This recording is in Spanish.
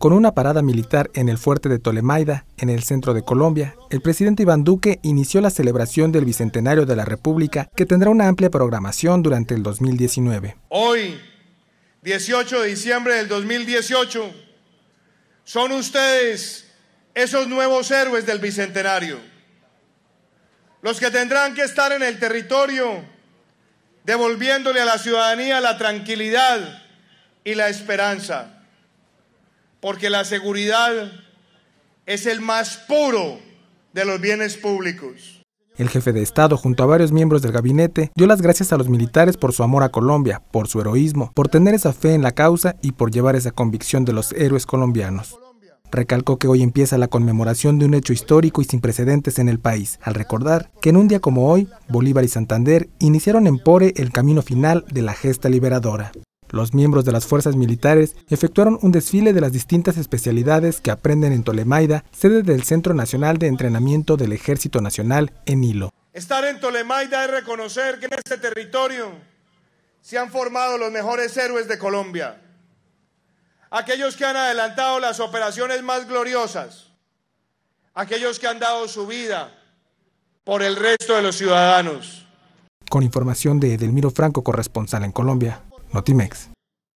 Con una parada militar en el fuerte de Tolemaida, en el centro de Colombia, el presidente Iván Duque inició la celebración del Bicentenario de la República, que tendrá una amplia programación durante el 2019. Hoy, 18 de diciembre del 2018, son ustedes esos nuevos héroes del Bicentenario, los que tendrán que estar en el territorio, devolviéndole a la ciudadanía la tranquilidad y la esperanza porque la seguridad es el más puro de los bienes públicos. El jefe de Estado, junto a varios miembros del gabinete, dio las gracias a los militares por su amor a Colombia, por su heroísmo, por tener esa fe en la causa y por llevar esa convicción de los héroes colombianos. Recalcó que hoy empieza la conmemoración de un hecho histórico y sin precedentes en el país, al recordar que en un día como hoy, Bolívar y Santander iniciaron en Pore el camino final de la gesta liberadora. Los miembros de las fuerzas militares efectuaron un desfile de las distintas especialidades que aprenden en Tolemaida, sede del Centro Nacional de Entrenamiento del Ejército Nacional en Hilo. Estar en Tolemaida es reconocer que en este territorio se han formado los mejores héroes de Colombia, aquellos que han adelantado las operaciones más gloriosas, aquellos que han dado su vida por el resto de los ciudadanos. Con información de Edelmiro Franco, corresponsal en Colombia. Notimex.